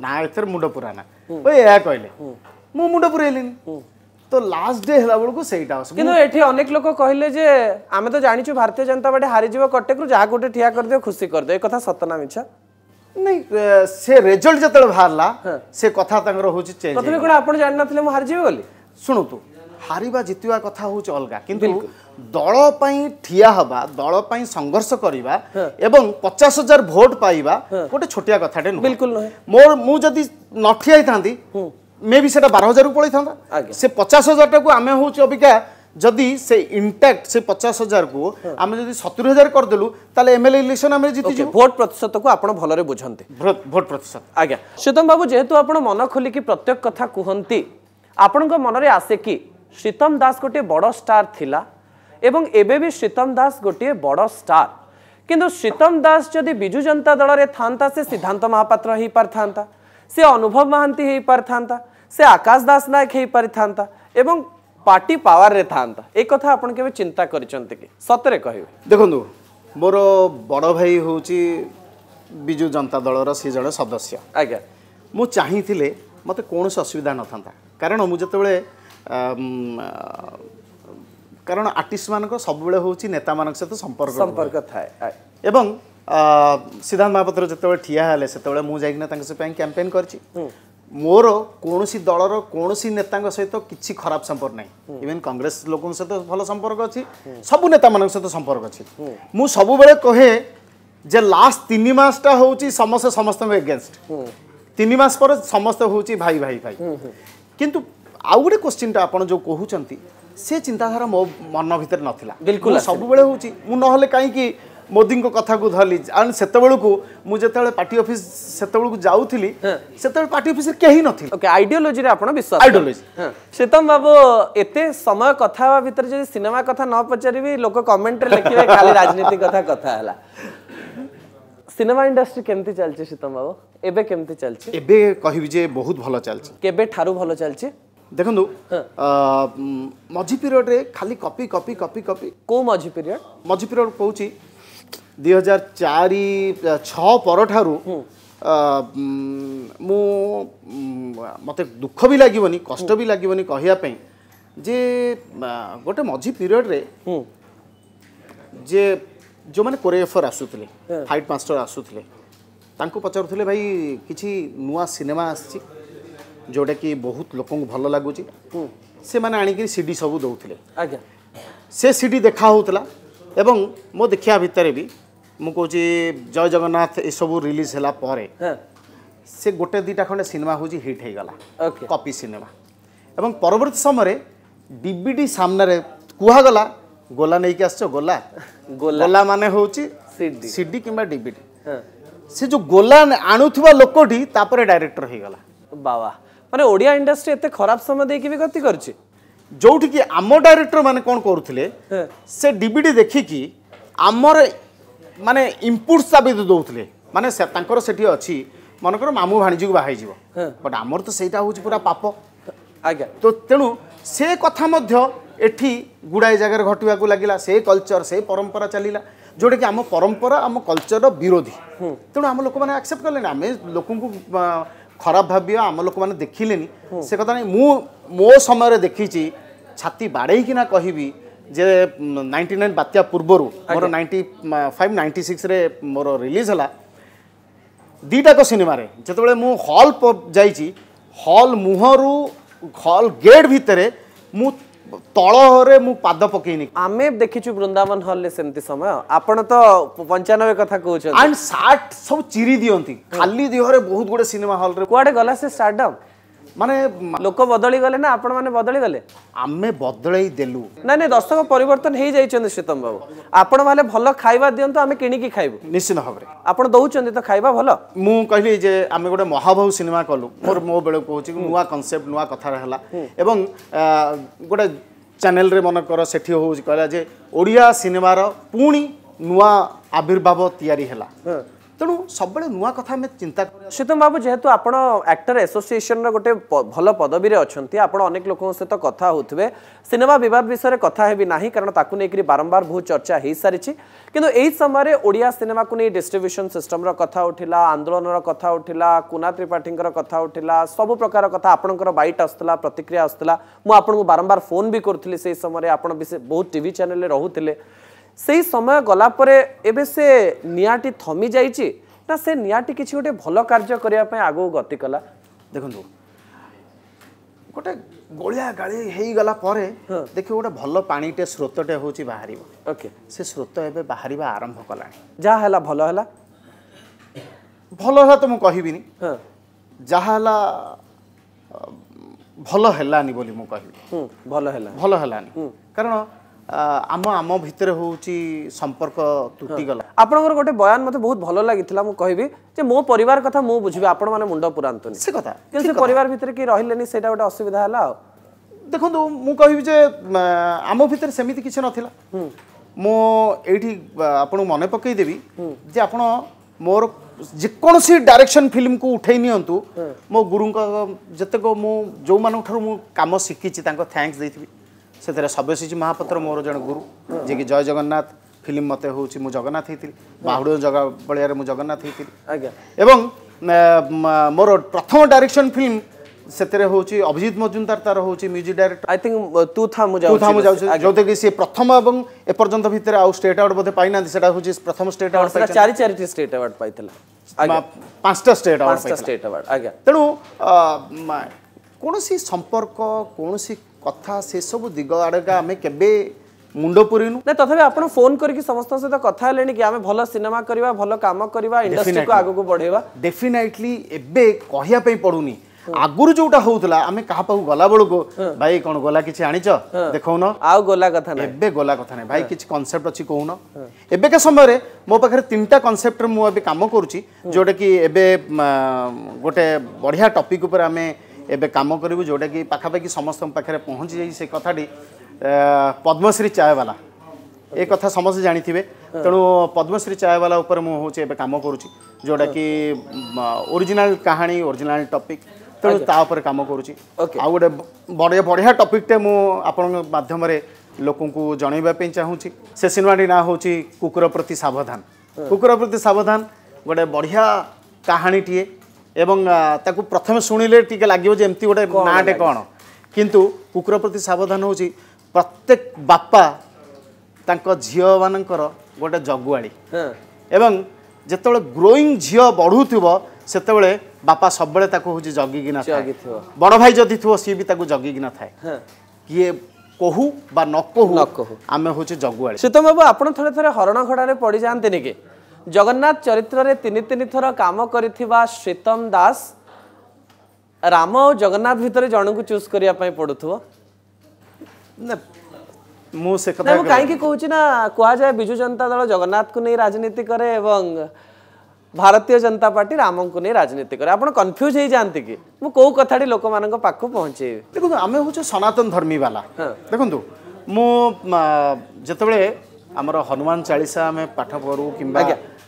[SPEAKER 2] ନା ଏଥର ମୁଣ୍ଡ ପୁରାନା ଓ ଏହା କହିଲେ ମୁଁ ମୁଣ୍ଡ ପୁରାଇଲିନି তো লাস্ট ডে ହେଲା ବେଳକୁ ସେଇଟା ଆସୁ କିନ୍ତୁ
[SPEAKER 1] ଏଠି ଅନେକ ଲୋକ କହିଲେ ଯେ ଆମେ ତ ଜାଣିଛୁ ଭାରତୀୟ ଜନତା ପାର୍ଟି ହାରିଯିବ କଟକରୁ ଯାହା ଗୋଟେ ଠିଆ କରିଦିଅ ଖୁସି କରିଦିଅ ଏ କଥା ସତ ନା ମିଛ
[SPEAKER 2] ନାଇଁ ସେ ରେଜଲ୍ଟ ଯେତେବେଳେ ବାହାରିଲା ସେ କଥା ତାଙ୍କର ହେଉଛି ଚେଞ୍ଜ ପ୍ରଥମେ କ'ଣ ଆପଣ ଜାଣିନଥିଲେ ମୁଁ ହାରିଯିବି ବୋଲି ଶୁଣନ୍ତୁ ହାରିବା ଜିତିବା କଥା ହେଉଛି ଅଲଗା କିନ୍ତୁ ଦଳ ପାଇଁ ଠିଆ ହେବା ଦଳ ପାଇଁ ସଂଘର୍ଷ କରିବା ଏବଂ ପଚାଶ ହଜାର ଭୋଟ ପାଇବା ଗୋଟେ ଛୋଟିଆ କଥାଟେ ନୁହେଁ ବିଲକୁଲ ନୁହେଁ ମୋର ମୁଁ ଯଦି ନ ଠିଆ ହେଇଥାନ୍ତି মে বি সেটা বার হাজারକୁ পড়াইଥାନ୍ତା সে পচাশ হাজারটাকে আমি হচ্ছে অবিকা যদি সে ইন্ট্যাক্ট সে পচাশ হাজারକୁ আমি যদি সতুরি হাজার করেদেলু তাহলে এমএলএ ইলেকশন আমি জিতিছি ভোট প্রতিশতকু আপনার ভালরে বুঝন্তি
[SPEAKER 1] ভোট প্রতিশত আজ্ঞা শ্রীতম বাবু যেহেতু আপনার মন খোলিকি প্রত্যেক কথা কুহতি আপনার মনরে আসে কি শ্রীতম দাস গোটিয়ে বড় স্টার লা এবং এবে বি শ্রীতম দাস গোটিয়ে বড় স্টার কিন্তু শ্রীতম দাস যদি বিজু জনতা দলরে থাকা সে সিদ্ধান্ত মহাপাত্র হয়ে পারিথান্তা ସେ ଅନୁଭବ ମହାନ୍ତି ହେଇପାରିଥାନ୍ତା ସେ ଆକାଶ ଦାସ ନାୟକ ହେଇପାରିଥାନ୍ତା ଏବଂ ପାର୍ଟି ପାୱାରରେ ଥାଆନ୍ତା ଏ କଥା ଆପଣ କେବେ ଚିନ୍ତା କରିଛନ୍ତି କି ସତରେ କହିବେ
[SPEAKER 2] ଦେଖନ୍ତୁ ମୋର ବଡ଼ ଭାଇ ହେଉଛି ବିଜୁ ଜନତା ଦଳର ସେ ଜଣେ ସଦସ୍ୟ ଆଜ୍ଞା ମୁଁ ଚାହିଁଥିଲେ ମୋତେ କୌଣସି ଅସୁବିଧା ନଥାନ୍ତା କାରଣ ମୁଁ ଯେତେବେଳେ କାରଣ ଆର୍ଟିଷ୍ଟମାନଙ୍କ ସବୁବେଳେ ହେଉଛି ନେତାମାନଙ୍କ ସହିତ ସମ୍ପର୍କ ସମ୍ପର୍କ ଥାଏ ଏବଂ ସିଦ୍ଧାନ୍ତ ମହାପାତ୍ର ଯେତେବେଳେ ଠିଆ ହେଲେ ସେତେବେଳେ ମୁଁ ଯାଇକିନା ତାଙ୍କ ପାଇଁ କ୍ୟାମ୍ପେନ୍ କରିଛି ମୋର କୌଣସି ଦଳର କୌଣସି ନେତାଙ୍କ ସହିତ କିଛି ଖରାପ ସମ୍ପର୍କ ନାହିଁ ଇଭେନ୍ କଂଗ୍ରେସ ଲୋକଙ୍କ ସହିତ ଭଲ ସମ୍ପର୍କ ଅଛି ସବୁ ନେତାମାନଙ୍କ ସହିତ ସମ୍ପର୍କ ଅଛି ମୁଁ ସବୁବେଳେ କହେ ଯେ ଲାଷ୍ଟ ତିନି ମାସଟା ହେଉଛି ସମସ୍ତେ ସମସ୍ତଙ୍କ ଏଗେନଷ୍ଟ ତିନି ମାସ ପରେ ସମସ୍ତେ ହେଉଛି ଭାଇ ଭାଇ ଭାଇ କିନ୍ତୁ ଆଉ ଗୋଟେ କୋଶ୍ଚିନ୍ଟା ଆପଣ ଯେଉଁ କହୁଛନ୍ତି ସେ ଚିନ୍ତାଧାରା ମୋ ମନ ଭିତରେ ନଥିଲା ବିଲକୁଲ ସବୁବେଳେ ହେଉଛି ମୁଁ ନହେଲେ କାହିଁକି ମୋଦିଙ୍କ କଥାକୁ ଧରିଲି କାରଣ ସେତେବେଳକୁ ମୁଁ ଯେତେବେଳେ ପାର୍ଟି ଅଫିସ ସେତେବେଳକୁ ଯାଉଥିଲି ସେତେବେଳେ ପାର୍ଟି ଅଫିସରେ କେହି ନଥିଲେ ଓକେ ଆଇଡିଓଲୋଜିରେ ଆପଣ ବିଶ୍ୱାସ ଆଇଡିଓଲୋଜି ଶ୍ରୀତମ
[SPEAKER 1] ବାବୁ ଏତେ ସମୟ କଥା ହେବା ଭିତରେ ଯଦି ସିନେମା କଥା ନ ପଚାରିବି ଲୋକ କମେଣ୍ଟରେ ଲେଖିବେ ଖାଲି ରାଜନୀତି
[SPEAKER 2] କଥା କଥା ହେଲା
[SPEAKER 1] ସିନେମା ଇଣ୍ଡଷ୍ଟ୍ରି କେମିତି ଚାଲିଛି শীতম ବାବୁ ଏବେ କେମିତି ଚାଲିଛି
[SPEAKER 2] ଏବେ କହିବି ଯେ ବହୁତ ଭଲ ଚାଲିଛି কেবে ঠারু ভালো চলছে দেখুন মঝি পিরিয়ডে খালি କପି କପି କପି কপি কো মঝি পিরিয়ড মঝি পিরিয়ড কৌছি ଦୁଇ ହଜାର ଚାରି ଛଅ ପରଠାରୁ ମୁଁ ମୋତେ ଦୁଃଖ ବି ଲାଗିବନି କଷ୍ଟ ବି ଲାଗିବନି କହିବା ପାଇଁ ଯେ ଗୋଟେ ମଝି ପିରିୟଡ଼ରେ ଯେ ଯେଉଁମାନେ କୋରିଓଗ୍ରାଫର ଆସୁଥିଲେ ଫାଇଟ୍ ମାଷ୍ଟର ଆସୁଥିଲେ ତାଙ୍କୁ ପଚାରୁଥିଲେ ଭାଇ କିଛି ନୂଆ ସିନେମା ଆସିଛି ଯେଉଁଟାକି ବହୁତ ଲୋକଙ୍କୁ ଭଲ ଲାଗୁଛି ସେମାନେ ଆଣିକିରି ସି ଡି ସବୁ ଦେଉଥିଲେ ଆଜ୍ଞା ସେ ସି ଡି ଦେଖା ହେଉଥିଲା ଏବଂ ମୋ ଦେଖିବା ଭିତରେ ବି ମୁଁ କହୁଛି ଜୟ ଜଗନ୍ନାଥ ଏସବୁ ରିଲିଜ୍ ହେଲା ପରେ ସେ ଗୋଟେ ଦୁଇଟା ଖଣ୍ଡେ ସିନେମା ହେଉଛି ହିଟ୍ ହେଇଗଲା କପି ସିନେମା ଏବଂ ପରବର୍ତ୍ତୀ ସମୟରେ ଡିବିଡି ସାମ୍ନାରେ କୁହାଗଲା ଗୋଲା ନେଇକି ଆସିଛ ଗୋଲା ଗୋଲା ମାନେ ହେଉଛି ସିଡି କିମ୍ବା ଡିବିଡି ସେ ଯେଉଁ ଗୋଲା ଆଣୁଥିବା ଲୋକଟି ତାପରେ ଡାଇରେକ୍ଟର ହେଇଗଲା ବାବା ମାନେ ଓଡ଼ିଆ ଇଣ୍ଡଷ୍ଟ୍ରି ଏତେ ଖରାପ ସମୟ ଦେଇକି ବି ଗତି କରୁଛି ଯେଉଁଠିକି ଆମ ଡାଇରେକ୍ଟର ମାନେ କ'ଣ କରୁଥିଲେ ସେ ଡିବିଡି ଦେଖିକି ଆମର ମାନେ ଇମ୍ପୁଟ୍ସ ଚାବି ଦେଉଥିଲେ ମାନେ ତାଙ୍କର ସେଠି ଅଛି ମନେକର ମାମୁଁ ଭାଣିଜୀକୁ ବାହା ହେଇଯିବ ବଟ୍ ଆମର ତ ସେଇଟା ହେଉଛି ପୁରା ପାପ ଆଜ୍ଞା ତ ତେଣୁ ସେ କଥା ମଧ୍ୟ ଏଠି ଗୁଡ଼ାଏ ଜାଗାରେ ଘଟିବାକୁ ଲାଗିଲା ସେ କଲଚର ସେ ପରମ୍ପରା ଚାଲିଲା ଯେଉଁଟାକି ଆମ ପରମ୍ପରା ଆମ କଲଚରର ବିରୋଧୀ ତେଣୁ ଆମ ଲୋକମାନେ ଆକ୍ସେପ୍ଟ କଲେନି ଆମେ ଲୋକଙ୍କୁ ଖରାପ ଭାବିବା ଆମ ଲୋକମାନେ ଦେଖିଲେନି ସେ କଥା ନାହିଁ ମୁଁ ମୋ ସମୟରେ ଦେଖିଛି ଛାତି ବାଡ଼େଇକିନା କହିବି ଯେ ନାଇଣ୍ଟି ନାଇନ୍ ବାତ୍ୟା ପୂର୍ବରୁ ମୋର ନାଇଣ୍ଟି ଫାଇଭ୍ ନାଇଣ୍ଟି ସିକ୍ସରେ ମୋର ରିଲିଜ୍ ହେଲା ଦୁଇଟାକ ସିନେମାରେ ଯେତେବେଳେ ମୁଁ ହଲ୍ ଯାଇଛି ହଲ୍ ମୁହଁରୁ ହଲ୍ ଗେଟ୍ ଭିତରେ ମୁଁ ତଳରେ ମୁଁ ପାଦ ପକେଇନି ଆମେ ଦେଖିଛୁ ବୃନ୍ଦାବନ ହଲ୍ରେ ସେମିତି
[SPEAKER 1] ସମୟ ଆପଣ ତ ପଞ୍ଚାନବେ କଥା କହୁଛନ୍ତି ଆଣ୍ଡ ସାର୍ଟ ସବୁ ଚିରି ଦିଅନ୍ତି ଖାଲି ଦେହରେ ବହୁତ ଗୁଡ଼େ ସିନେମା ହଲ୍ରେ କୁଆଡ଼େ ଗଲା ସେ ଷ୍ଟାର୍ଡମ୍ মানে লোক বদলি গলে না আপনার মানে বদলি গলে আমি বদলাই দেলু না না দর্শক পরিবর্তন হয়ে যাই শ্বেতম বাবু আপনার মানে
[SPEAKER 2] ভালো খাইবা দিয়ন্তু আমি কিনিকি খাইবু নিশ্চিত ভাবে আপনার দউছন্তি তো খাইবা ভালো মু কহিলি যে আমি গোটে মহাভাব সিনেমা কলু মোর মো বেল কହୁଛି নূয়া কনসেপ্ট নূয়া কথা হেলা এবং গোটে চ্যানেলরে মনে কর সেটি হচ্ছে কহিলা যে ওড়িয়া সিনেমার পুনি নূয়া আবির্ভাব তৈরি হেলা ତେଣୁ ସବୁବେଳେ ନୂଆ କଥା ଆମେ ଚିନ୍ତା
[SPEAKER 1] ସୁତମ ବାବୁ ଯେହେତୁ ଆପଣ ଆକ୍ଟର ଆସୋସିଏସନର ଗୋଟେ ଭଲ ପଦବୀରେ ଅଛନ୍ତି ଆପଣ ଅନେକ ଲୋକଙ୍କ ସହିତ କଥା ହେଉଥିବେ ସିନେମା ବିବାଦ ବିଷୟରେ କଥା ହେବି ନାହିଁ କାରଣ ତାକୁ ନେଇକରି ବାରମ୍ବାର ବହୁତ ଚର୍ଚ୍ଚା ହୋଇସାରିଛି କିନ୍ତୁ ଏହି ସମୟରେ ଓଡ଼ିଆ ସିନେମାକୁ ନେଇ ଡିଷ୍ଟ୍ରିବ୍ୟୁସନ୍ ସିଷ୍ଟମର କଥା ଉଠିଲା ଆନ୍ଦୋଳନର କଥା ଉଠିଲା କୁନା ତ୍ରିପାଠୀଙ୍କର କଥା ଉଠିଲା ସବୁ ପ୍ରକାର କଥା ଆପଣଙ୍କର ବାଇଟ୍ ଆସୁଥିଲା ପ୍ରତିକ୍ରିୟା ଆସୁଥିଲା ମୁଁ ଆପଣଙ୍କୁ ବାରମ୍ବାର ଫୋନ୍ ବି କରୁଥିଲି ସେହି ସମୟରେ ଆପଣ ବି ବହୁତ ଟିଭି ଚ୍ୟାନେଲରେ ରହୁଥିଲେ সেই সময় গলাপরে এবে সে নিয়াটি থমি যাইছি না সে নিয়াটি কিছু গোটে ভালো কার্য
[SPEAKER 2] করা আগুক গতি কলা দেখুন ଗୋଟେ ଗୋଳିଆ ଗାଳି ହେଇଗଲା ପରେ ଦେଖିବ ଗୋଟେ ଭଲ ପାଣିଟେ ସ୍ରୋତଟେ ହେଉଛି ବାହାରିବ ଓକେ ସେ ସ୍ରୋତ ଏବେ ବାହାରିବା ଆରମ୍ଭ କଲାଣି ଯାହା ହେଲା ଭଲ ହେଲା ଭଲ ହେଲା ତ ମୁଁ କହିବିନି ଯାହା ହେଲା ଭଲ ହେଲାନି ବୋଲି ମୁଁ କହିବି ଭଲ ହେଲା ଭଲ ହେଲାନି କାରଣ ଆମ ଆମ ଭିତରେ ହେଉଛି
[SPEAKER 1] ସମ୍ପର୍କ ତୁଟିଗଲା ଆପଣଙ୍କର ଗୋଟେ ବୟାନ ମୋତେ ବହୁତ ଭଲ ଲାଗିଥିଲା ମୁଁ କହିବି ଯେ ମୋ ପରିବାର କଥା ମୁଁ ବୁଝିବି ଆପଣମାନେ ମୁଣ୍ଡ ପୁରାନ୍ତୁନି ସେ କଥା କିନ୍ତୁ ସେ ପରିବାର ଭିତରେ କିଏ ରହିଲେନି ସେଇଟା ଗୋଟେ ଅସୁବିଧା ହେଲା ଆଉ
[SPEAKER 2] ଦେଖନ୍ତୁ ମୁଁ କହିବି ଯେ ଆମ ଭିତରେ ସେମିତି କିଛି ନଥିଲା ମୁଁ ଏଇଠି ଆପଣଙ୍କୁ ମନେ ପକାଇଦେବି ଯେ ଆପଣ ମୋର ଯେକୌଣସି ଡାଇରେକ୍ସନ୍ ଫିଲ୍ମକୁ ଉଠାଇ ନିଅନ୍ତୁ ମୋ ଗୁରୁଙ୍କ ଯେତେକ ମୁଁ ଯେଉଁମାନଙ୍କଠାରୁ ମୁଁ କାମ ଶିଖିଛି ତାଙ୍କ ଥ୍ୟାଙ୍କସ୍ ଦେଇଥିବି ସେଥିରେ ସବ୍ୟସାଚୀ ମହାପାତ୍ର ମୋର ଜଣେ ଗୁରୁ ଯିଏକି ଜୟ ଜଗନ୍ନାଥ ଫିଲ୍ମ ମୋତେ ହେଉଛି ମୁଁ ଜଗନ୍ନାଥ ହେଇଥିଲି ବାହୁଡ଼ିଓ ଜଗା ବଳିଆରେ ମୁଁ ଜଗନ୍ନାଥ ହେଇଥିଲି ଆଜ୍ଞା ଏବଂ ମୋର ପ୍ରଥମ ଡାଇରେକ୍ସନ୍ ଫିଲ୍ମ ସେଥିରେ ହେଉଛି ଅଭିଜିତ ମଜୁମଦାର ତାର ହେଉଛି ମ୍ୟୁଜିକ୍ ଡାଇରେକ୍ଟର ଆଇ ଥିଙ୍କ ତୁ ଥା ମୁଁ ତୁ ଥା ମୁଁ ଯାଉଛି ଯେଉଁଥିରେକି ସେ ପ୍ରଥମ ଏବଂ ଏପର୍ଯ୍ୟନ୍ତ ଭିତରେ ଆଉ ଷ୍ଟେଟ୍ ଆୱାର୍ଡ଼ ବୋଧେ ପାଇନାହାନ୍ତି ସେଟା ହେଉଛି ପ୍ରଥମ ଷ୍ଟେଟ୍ ଆୱାର୍ଡ଼ ଚାରି ଚାରିଟି ଷ୍ଟେଟ୍ ଆୱାର୍ଡ଼ ପାଇଥିଲା ପାଞ୍ଚଟା ଷ୍ଟେଟ୍ ଆୱାର୍ଡ଼ ଷ୍ଟେଟ୍ ଆୱାର୍ଡ଼ ଆଜ୍ଞା ତେଣୁ କୌଣସି ସମ୍ପର୍କ କୌଣସି কথা সেসবু দিগ আড়ে আমি কেবে মুন্ড পুরিনু না তথাপি আপনার ফোন করি সমস্ত
[SPEAKER 1] সহ কথা হলে কি আমি ভাল সিনেমা করা ভাল কাম করা ইন্ডস্ট্রি আগুক বড়াইবা ডেফিনেটলি
[SPEAKER 2] এবে কহিয়া পাই পড়ুনি ଆଗରୁ ଯୋଉଟା ହଉଥିଲା ଆମେ କାହା ପାଖକୁ ଗଲା ବେଳକୁ ଭାଇ କଣ ଗୋଲା କିଛି ଆଣିଛ ଦେଖଉନ ଆଉ ଗୋଲା କଥା ନାହିଁ ଏବେ ଗୋଲା କଥା ନାହିଁ ଭାଇ କିଛି କନସେପ୍ଟ ଅଛି କହୁନ ଏବେକା ସମୟରେ ମୋ ପାଖରେ ତିନିଟା କନସେପ୍ଟରେ ମୁଁ ଏବେ କାମ କରୁଛି ଯୋଉଟାକି ଏବେ ଗୋଟେ ବଢ଼ିଆ ଟପିକ୍ ଉପରେ ଆମେ ଏବେ କାମ କରିବୁ ଯେଉଁଟାକି ପାଖାପାଖି ସମସ୍ତଙ୍କ ପାଖରେ ପହଞ୍ଚି ଯାଇଛି ସେ କଥାଟି ପଦ୍ମଶ୍ରୀ ଚାୟବାଲା ଏ କଥା ସମସ୍ତେ ଜାଣିଥିବେ ତେଣୁ ପଦ୍ମଶ୍ରୀ ଚାୟବାଲା ଉପରେ ମୁଁ ହେଉଛି ଏବେ କାମ କରୁଛି ଯେଉଁଟାକି ଓରିଜିନାଲ କାହାଣୀ ଓରିଜିନାଲ ଟପିକ୍ ତେଣୁ ତା ଉପରେ କାମ କରୁଛି ଆଉ ଗୋଟେ ବଢ଼ିଆ ବଢ଼ିଆ ଟପିକ୍ଟେ ମୁଁ ଆପଣଙ୍କ ମାଧ୍ୟମରେ ଲୋକଙ୍କୁ ଜଣାଇବା ପାଇଁ ଚାହୁଁଛି ସେ ସିନେମାଟି ନାଁ ହେଉଛି କୁକୁର ପ୍ରତି ସାବଧାନ କୁକୁର ପ୍ରତି ସାବଧାନ ଗୋଟେ ବଢ଼ିଆ କାହାଣୀଟିଏ এবং তাকে প্রথমে শুনলে টিকে লাগিব যে এমতি গোটে নাটে কোণ কিন্তু কুকুর প্রতি সাবধান হচ্ছে প্রত্যেক বাপা তাঙ্ক ঝিও মানকর গোটে জগুয়াড়ি এবং যেত গ্রোয়িং ঝিও বড়ুব সেতবে বাপা সবুলে তাকে হচ্ছে জগিকি না বড় ভাই যদি থিব সি বি তাকে জগিকি না থাকে কিয়ে কহু বা ন আমি হচ্ছে জগুয়াড়ি সীতম বাবু আপনার থাকে থাকে হরণ
[SPEAKER 1] ঘটার পড়ি যাতে নাকি ଜଗନ୍ନାଥ ଚରିତ୍ରରେ ତିନି ତିନି ଥର କାମ କରିଥିବା ଶ୍ରୀତମ ଦାସ ରାମ ଆଉ ଜଗନ୍ନାଥ ଭିତରେ ଜଣଙ୍କୁ ଚୁଜ୍ କରିବା ପାଇଁ ପଡ଼ୁଥିବ
[SPEAKER 2] ମୁଁ ସେ କଥା ମୁଁ କାହିଁକି
[SPEAKER 1] କହୁଛି ନା କୁହାଯାଏ ବିଜୁ ଜନତା ଦଳ ଜଗନ୍ନାଥକୁ ନେଇ ରାଜନୀତି କରେ ଏବଂ ଭାରତୀୟ ଜନତା ପାର୍ଟି ରାମଙ୍କୁ ନେଇ ରାଜନୀତି
[SPEAKER 2] କରେ ଆପଣ କନଫ୍ୟୁଜ୍ ହେଇଯାନ୍ତି କି ମୁଁ କେଉଁ କଥାଟି ଲୋକମାନଙ୍କ ପାଖକୁ ପହଞ୍ଚେଇବି ଦେଖନ୍ତୁ ଆମେ ହେଉଛେ ସନାତନ ଧର୍ମୀବାଲା ଦେଖନ୍ତୁ ମୁଁ ଯେତେବେଳେ ଆମର ହନୁମାନ ଚାଳିଶା ଆମେ ପାଠ କରୁ କିମ୍ବା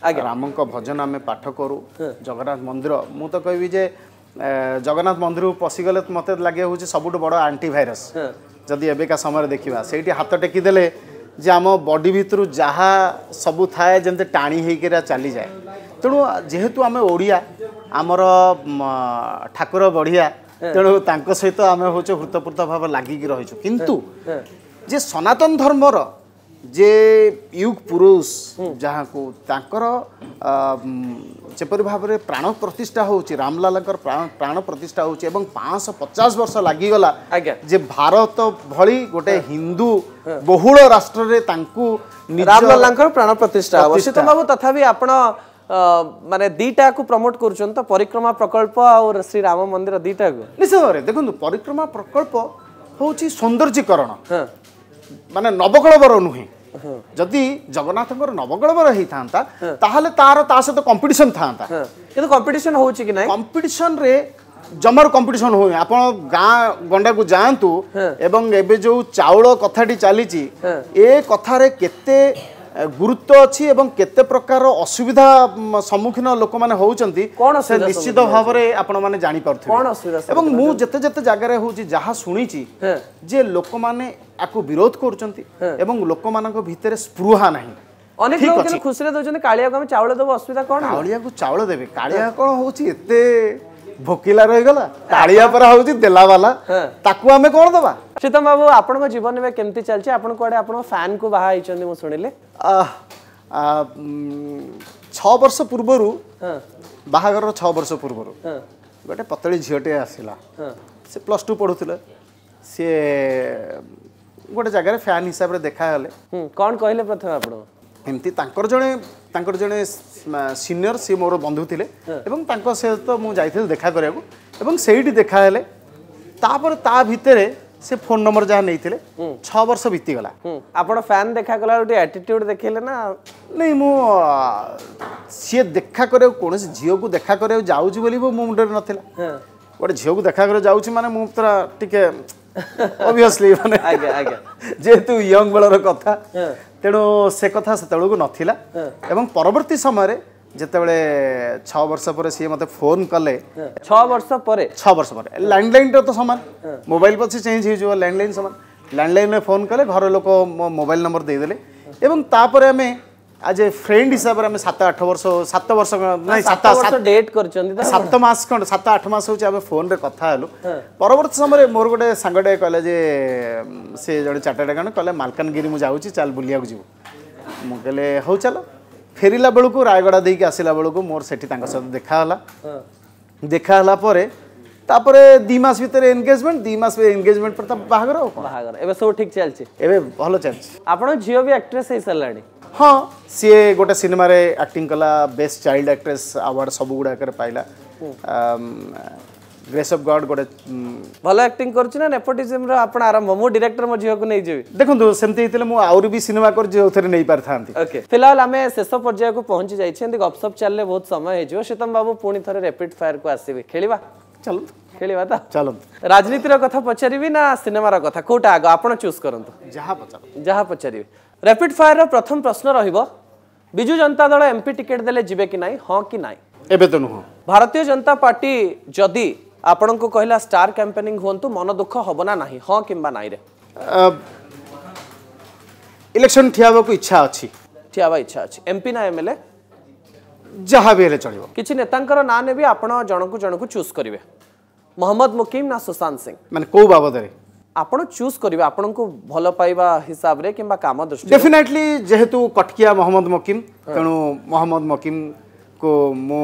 [SPEAKER 2] ରାମଙ୍କ ଭଜନ ଆମେ ପାଠ କରୁ ଜଗନ୍ନାଥ ମନ୍ଦିର ମୁଁ ତ କହିବି ଯେ ଜଗନ୍ନାଥ ମନ୍ଦିରକୁ ପଶିଗଲେ ମୋତେ ଲାଗେ ହେଉଛି ସବୁଠୁ ବଡ଼ ଆଣ୍ଟିଭାଇରସ୍ ଯଦି ଏବେକା ସମୟରେ ଦେଖିବା ସେଇଠି ହାତ ଟେକିଦେଲେ ଯେ ଆମ ବଡି ଭିତରୁ ଯାହା ସବୁ ଥାଏ ଯେମିତି ଟାଣି ହେଇକିରା ଚାଲିଯାଏ ତେଣୁ ଯେହେତୁ ଆମେ ଓଡ଼ିଆ ଆମର ଠାକୁର ବଢ଼ିଆ ତେଣୁ ତାଙ୍କ ସହିତ ଆମେ ହେଉଛୁ ହୃତପୂର୍ତ୍ତ ଭାବେ ଲାଗିକି ରହିଛୁ କିନ୍ତୁ ଯେ ସନାତନ ଧର୍ମର ଯେ ୟୁଗ ପୁରୁଷ ଯାହାକୁ ତାଙ୍କର ଯେପରି ଭାବରେ ପ୍ରାଣ ପ୍ରତିଷ୍ଠା ହେଉଛି ରାମଲାଲାଙ୍କର ପ୍ରାଣ ପ୍ରତିଷ୍ଠା ହେଉଛି ଏବଂ ପାଞ୍ଚଶହ ପଚାଶ ବର୍ଷ ଲାଗିଗଲା ଯେ ଭାରତ ଭଳି ଗୋଟେ ହିନ୍ଦୁ ବହୁଳ ରାଷ୍ଟ୍ରରେ ତାଙ୍କୁ ରାମଲାଲାଙ୍କର
[SPEAKER 1] ପ୍ରାଣ ପ୍ରତିଷ୍ଠା ହେବ ସେ ବାବୁ ତଥାପି ଆପଣ ମାନେ ଦୁଇଟାକୁ ପ୍ରମୋଟ କରୁଛନ୍ତି ତ ପରିକ୍ରମା
[SPEAKER 2] ପ୍ରକଳ୍ପ ଆଉ ଶ୍ରୀରାମ ମନ୍ଦିର ଦୁଇଟାକୁ ନିଶ୍ଚିତ ଭାବରେ ଦେଖନ୍ତୁ ପରିକ୍ରମା ପ୍ରକଳ୍ପ ହେଉଛି ସୌନ୍ଦର୍ଯ୍ୟକରଣ ମାନେ ନବକଳେବର ନୁହେଁ ଯଦି ଜଗନ୍ନାଥଙ୍କର ନବକଳେବର ହେଇଥାନ୍ତା ତାହେଲେ ତାର ତା ସହିତ କମ୍ପିଟିସନ ଥାନ୍ତା କିନ୍ତୁ କମ୍ପିଟିସନ ହଉଛି କି ନାହିଁ କମ୍ପିଟିସନରେ ଜମାରୁ କମ୍ପିଟିସନ ହୁଏ ଆପଣ ଗାଁ ଗଣ୍ଡାକୁ ଯାଆନ୍ତୁ ଏବଂ ଏବେ ଯୋଉ ଚାଉଳ କଥାଟି ଚାଲିଛି ଏ କଥାରେ କେତେ গুরুত্ব অছি এবং কেতে প্রকার অসুবিধা সম্মুখীন লোক লোকমানে হউচন্তি সে নিশ্চিত ভাবে আপন মানে জানি পারুথিবে কোন অসুবিধা এবং মু যেতে যেতে জায়গা রে হউচি যাহা শুনিছি যে মানে আকু বিরোধ করচন্তি এবং লোক মানক ভিতরে স্পৃহা নাহি অনেক লোক কিন্তু খুশিরে দউচন্তি কালিয়াকু আমি চাউল দেব অসুবিধা কোন কালিয়াকু চাউল দেবে কালিয়া কোন হউচি এতে ভোকিলা গলা কালিয়া পরা হউচি দেলাওয়ালা তাকু আমি কোন দেবা
[SPEAKER 1] শ্রীতম বাবু আপনার জীবন এবার কেমতি চলছে আপনার কুয়াড়ে আপনার ফ্যান কু বাহা হয়েছেন মু শুনিলে
[SPEAKER 2] ছ বর্ষ পূর্বর বাহাঘর ছ বর্ষ পূর্বর গোটে পতলি ঝিওটে আসিলা সে প্লস টু পড়ুলে সে গোটে জায়গায় ফ্যান হিসাবে দেখা হলে কন কহিলে প্রথমে আপনার ଏମିତି ତାଙ୍କର ଜଣେ ତାଙ୍କର ଜଣେ ସିନିୟର ସିଏ ମୋର ବନ୍ଧୁ ଥିଲେ ଏବଂ ତାଙ୍କ ସହିତ ମୁଁ ଯାଇଥିଲି ଦେଖା କରିବାକୁ ଏବଂ ସେଇଠି ଦେଖା ହେଲେ ତାପରେ ତା ଭିତରେ সে ফোন নম্বর যা নেইলে ছ বর্ষ বিতিগলা আপনার ফ্যান দেখা গলা গোটে আটিটিউড দেখাইলে না নাই মু সি দেখা করে কোণী ঝিউকু দেখা করে যাচ্ছি বলে মো মুন্ডরে নথিলা গোটে ঝিউকু দেখা করে যাচ্ছি মানে মু পুরা টিকে অবভিয়াসলি মানে আজ্ঞা আজ্ঞা যেহেতু ইয়ং বেলার কথা তেণু সে কথা সেতবেলকু নথিলা এবং পরবর্তী সময়ে ଯେତେବେଳେ ଛଅ ବର୍ଷ ପରେ ସିଏ ମୋତେ ଫୋନ୍ କଲେ ଛଅ ବର୍ଷ ପରେ ଛଅ ବର୍ଷ ପରେ ଲ୍ୟାଣ୍ଡଲାଇନ୍ର ତ ସମାନ ମୋବାଇଲ ପଛେ ଚେଞ୍ଜ ହେଇଯିବ ଲ୍ୟାଣ୍ଡଲାଇନ୍ ସମାନ ଲ୍ୟାଣ୍ଡଲାଇନ୍ରେ ଫୋନ୍ କଲେ ଘର ଲୋକ ମୋ ମୋବାଇଲ ନମ୍ବର ଦେଇଦେଲେ ଏବଂ ତାପରେ ଆମେ ଆଜ ଏ ଫ୍ରେଣ୍ଡ ହିସାବରେ ଆମେ ସାତ ଆଠ ବର୍ଷ ସାତ ବର୍ଷ ନାଇଁ ସାତ ଡେଟ୍ କରିଛନ୍ତି ସାତ ମାସ କ'ଣ ସାତ ଆଠ ମାସ ହେଉଛି ଆମେ ଫୋନ୍ରେ କଥା ହେଲୁ ପରବର୍ତ୍ତୀ ସମୟରେ ମୋର ଗୋଟେ ସାଙ୍ଗଟେ କହିଲା ଯେ ସେ ଜଣେ ଚାର୍ଟାର୍ଡ ଆକାଉଣ୍ଟ କହିଲେ ମାଲକାନଗିରି ମୁଁ ଯାଉଛି ଚାଲ ବୁଲିବାକୁ ଯିବୁ ମୁଁ କହିଲେ ହଉ ଚାଲ ফেরিলা বেড়ে রায়গড়া দিয়ে আসলা বেড়ে মোর সেটি তাঙ্ক সাথে দেখা হলা দেখা হলা পরে তাপরে দুই মাস ভিতরে এনগেজমেন্ট দুই মাস এনগেজমেন্ট পরে বাহাগর বাহাগর এবে সব ঠিক চলছে এবে ভালো চলছে আপনার ঝিও বি অ্যাক্ট্রেস হয়ে সারলানি হ্যাঁ সি গোটে সিনেমার আক্টিং কলা বেস্ট চাইল্ড আক্ট্রেস আওয়ার্ড সবুগুড়াকরে পাইলা ग्रेस अफ गॉड गोटे भल एक्टिंग करुच्ची ना नेपोटिज्म आपण आरंभ
[SPEAKER 1] मो डायरेक्टर मो झीक नहीं जी देखो सेमती होते मुझे आउरी भी सिनेमा कर जो थे नहीं पार था ओके फिलहाल आम शेष पर्याय को पहुंची जाइए गपसप चलने बहुत समय हो श्वेतम बाबू पुणी थे रैपिड फायर को आसवे खेलवा चलो खेलवा तो चलो राजनीतिर कथा पचारि ना सिनेमार कथा कौटा आग आप चूज करूँ जहाँ पचार जहाँ पचारे रैपिड फायर प्रथम प्रश्न रजु जनता दल एमपी टिकेट दे जी कि ना हाँ कि ना एबे तो नुह भारतीय जनता पार्टी जदि ଆପଣଙ୍କୁ କହିଲା ଷ୍ଟାର କ୍ୟାମ୍ପେନିଂ ହୁଅନ୍ତୁ ମନ ଦୁଃଖ ହେବ ନା ନାହିଁ ହଁ କିମ୍ବା ନାହିଁରେ
[SPEAKER 2] ଇଲେକ୍ସନ ଠିଆ ହେବାକୁ ଇଚ୍ଛା ଅଛି
[SPEAKER 1] ଠିଆ ହେବା ଇଚ୍ଛା ଅଛି ଏମ୍ପି ନା ଏମ୍ଏଲ୍ଏ ଯାହା ବି ହେଲେ ଚଳିବ କିଛି ନେତାଙ୍କର ନାଁ ନେବି ଆପଣ ଜଣକୁ ଜଣକୁ ଚୁଜ୍ କରିବେ ମହମ୍ମଦ ମୁକିମ ନା ସୁଶାନ୍ତ ସିଂ
[SPEAKER 2] ମାନେ କୋଉ ବାବଦରେ
[SPEAKER 1] ଆପଣ ଚୁଜ୍ କରିବେ ଆପଣଙ୍କୁ ଭଲ ପାଇବା ହିସାବରେ କିମ୍ବା କାମ ଦୃଷ୍ଟି
[SPEAKER 2] ଡେଫିନେଟଲି ଯେହେତୁ କଟକିଆ ମହମ୍ମଦ ମକିମ ତେଣୁ ମହମ୍ମଦ ମକିମକୁ ମୁଁ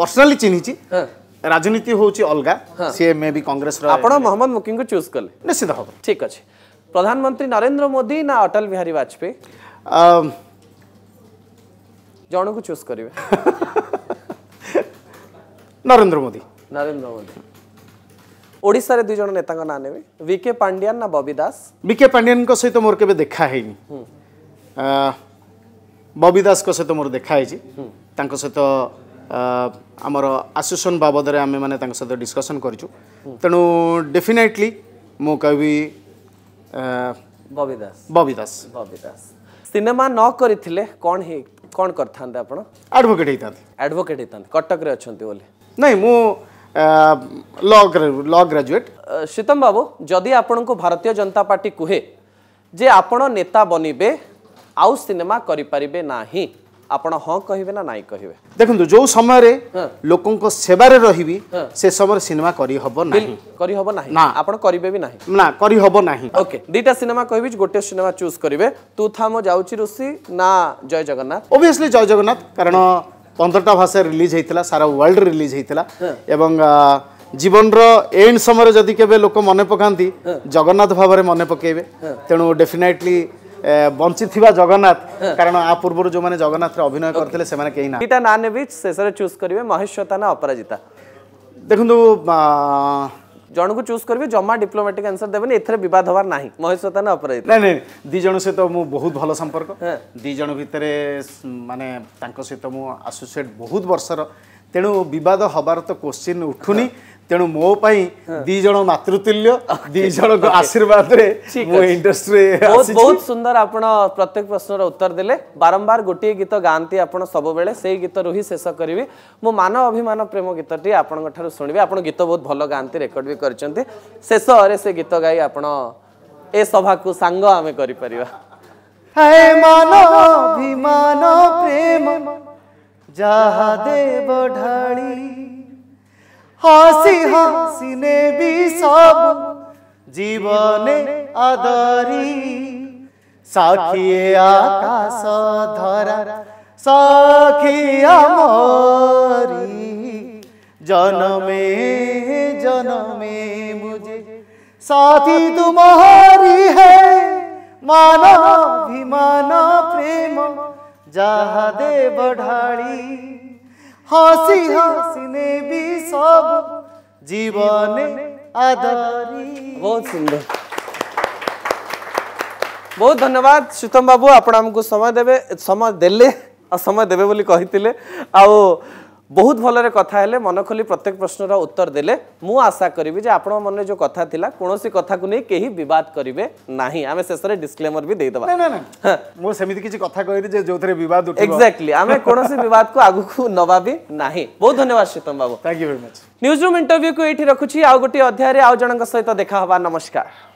[SPEAKER 2] ପର୍ସନାଲି ଚିହ୍ନିଛି राजनीति हूँ अलग सी मे भी कंग्रेस मोहम्मद मुखी को चूज कले निश्चित हम ठीक
[SPEAKER 1] अच्छे प्रधानमंत्री नरेन्द्र मोदी ना अटल बिहारी वाजपेयी जन को चूज कर नरेन्द्र मोदी नरेन्द्र मोदी ओडिशा रे दुई जन नेता का नाम विके पांड्यान ना बॉबी दास
[SPEAKER 2] विके पांड्यान को सहित मोर के देखा है नि बॉबी दास को सहित मोर देखा है जी तांको सहित ଆମର ଆସୋସିଏସନ୍ ବାବଦରେ ଆମେମାନେ ତାଙ୍କ ସହିତ ଡିସ୍କସନ୍ କରିଛୁ ତେଣୁ ଡେଫିନେଟଲି ମୁଁ କହିବି ବବି ଦାସ ବବି ଦାସ ସିନେମା ନ କରିଥିଲେ କ'ଣ
[SPEAKER 1] ହେଇ କ'ଣ କରିଥାନ୍ତେ ଆପଣ ଆଡ଼ଭୋକେଟ୍ ହେଇଥାନ୍ତି ଆଡ଼ଭୋକେଟ୍ ହେଇଥାନ୍ତି କଟକରେ ଅଛନ୍ତି ବୋଲି ନାଇଁ ମୁଁ ଲ ଲ ଗ୍ରାଜୁଏଟ୍ ଶୀତମ ବାବୁ ଯଦି ଆପଣଙ୍କୁ ଭାରତୀୟ ଜନତା ପାର୍ଟି କୁହେ ଯେ ଆପଣ ନେତା ବନିବେ ଆଉ ସିନେମା କରିପାରିବେ ନାହିଁ ଆପଣ ହଁ କହିବେ ନା ନାଇଁ କହିବେ
[SPEAKER 2] ଦେଖନ୍ତୁ ଯୋଉ ସମୟରେ ଲୋକଙ୍କ ସେବାରେ ରହିବି ସେ ସମୟରେ ସିନେମା କରିହବ ନାହିଁ
[SPEAKER 1] କରିହବ ନାହିଁ ନା ଆପଣ କରିବେ ବି ନାହିଁ ନା କରିହବ ନାହିଁ ଓକେ
[SPEAKER 2] ଦୁଇଟା ସିନେମା କହିବି ଗୋଟେ ସିନେମା ଚୁଜ୍ କରିବେ ତୁ ଥାମ ଯାଉଛି ଋଷି ନା ଜୟ ଜଗନ୍ନାଥ ଓଭିୟସଲି ଜୟ ଜଗନ୍ନାଥ କାରଣ ପନ୍ଦରଟା ଭାଷା ରିଲିଜ୍ ହେଇଥିଲା ସାରା ୱାର୍ଲଡରେ ରିଲିଜ୍ ହେଇଥିଲା ଏବଂ ଜୀବନର ଏଣ୍ଡ ସମୟରେ ଯଦି କେବେ ଲୋକ ମନେ ପକାନ୍ତି ଜଗନ୍ନାଥ ଭାବରେ ମନେ ପକାଇବେ ତେଣୁ ଡେଫିନେଟଲି ବଞ୍ଚିଥିବା ଜଗନ୍ନାଥ କାରଣ ଆ ପୂର୍ବରୁ ଯେଉଁମାନେ ଜଗନ୍ନାଥରେ ଅଭିନୟ କରିଥିଲେ ସେମାନେ କେହି ନା ଦୁଇଟା
[SPEAKER 1] ନାଁ ନେବି ଶେଷରେ ଚୁଜ୍ କରିବେ ମହେଶ୍ୱତା ନା ଅପରାଜିତା ଦେଖନ୍ତୁ ଜଣକୁ ଚୁଜ୍ କରିବେ ଜମା ଡିପ୍ଲୋମାଟିକ୍ ଆନ୍ସର ଦେବେନି ଏଥିରେ ବିବାଦ ହବାର
[SPEAKER 2] ନାହିଁ ମହେଶ୍ୱତା ନା ଅପରାଜିତା ନାଇଁ ନାଇଁ ଦୁଇ ଜଣ ସହିତ ମୁଁ ବହୁତ ଭଲ ସମ୍ପର୍କ ଦୁଇ ଜଣ ଭିତରେ ମାନେ ତାଙ୍କ ସହିତ ମୁଁ ଆସୋସିଏଟ୍ ବହୁତ ବର୍ଷର ତେଣୁ ବିବାଦ ହବାର ତ କୋଶ୍ଚିନ୍ ଉଠୁନି ତେଣୁ ମୋ ପାଇଁ ଦି ଜଣ ମାତୃତୁଲ୍ୟ ଦି ଜଣଙ୍କ ଆଶୀର୍ବାଦରେ ବହୁତ
[SPEAKER 1] ସୁନ୍ଦର ଆପଣ ପ୍ରତ୍ୟେକ ପ୍ରଶ୍ନର ଉତ୍ତର ଦେଲେ ବାରମ୍ବାର ଗୋଟିଏ ଗୀତ ଗାଆନ୍ତି ଆପଣ ସବୁବେଳେ ସେଇ ଗୀତରୁ ହିଁ ଶେଷ କରିବି ମୁଁ ମାନ ଅଭିମାନ ପ୍ରେମ ଗୀତଟି ଆପଣଙ୍କ ଠାରୁ ଶୁଣିବି ଆପଣ ଗୀତ ବହୁତ ଭଲ ଗାଆନ୍ତି ରେକର୍ଡ ବି କରିଛନ୍ତି ଶେଷରେ ସେ ଗୀତ ଗାଇ ଆପଣ ଏ ସଭାକୁ ସାଙ୍ଗ ଆମେ କରିପାରିବା
[SPEAKER 2] हासी हासी ने भी सब जीवने आदरी साखिए आकाश धरा साखी मरी जनमे जनमे मुझे साथी तुम्हारी है माना भी माना प्रेम जहा दे बढ़ाड़ी হাসি হাসিনে বি সব
[SPEAKER 1] জীবনে
[SPEAKER 2] আদারি বহুত
[SPEAKER 1] সুন্দর বহুত ধন্যবাদ সুতম বাবু আপনা আমাকে সময় দেবে সময় দেলে আর সময় দেবে বলি কইতিলে আও বহুত ভালৰে কথা হেলে মন खोली प्रत्येक प्रश्नৰ উত্তৰ দেলে মু আশা কৰিব যে আপোনাৰ মনে যে কথা থিলা কোনসি কথা কোনেহি বিবাদ কৰিবে নাই আমি শেষৰে ডিসক্লেইমার ବି দে দেবা না না না হ
[SPEAKER 2] মই সমিতি কি কি কথা কৈ ৰে যে যোতৰে বিবাদ উঠিব এক্স্যাক্টলি আমি কোনসি
[SPEAKER 1] বিবাদক আগুকু নবাবি নাই বহুত ধন্যবাদ শীতাম বাবু thank you very much news room interview কো এতি ৰখুচি আ গটি অধ্যায়ৰে আ জনক সৈতে দেখা হবা নমস্কাৰ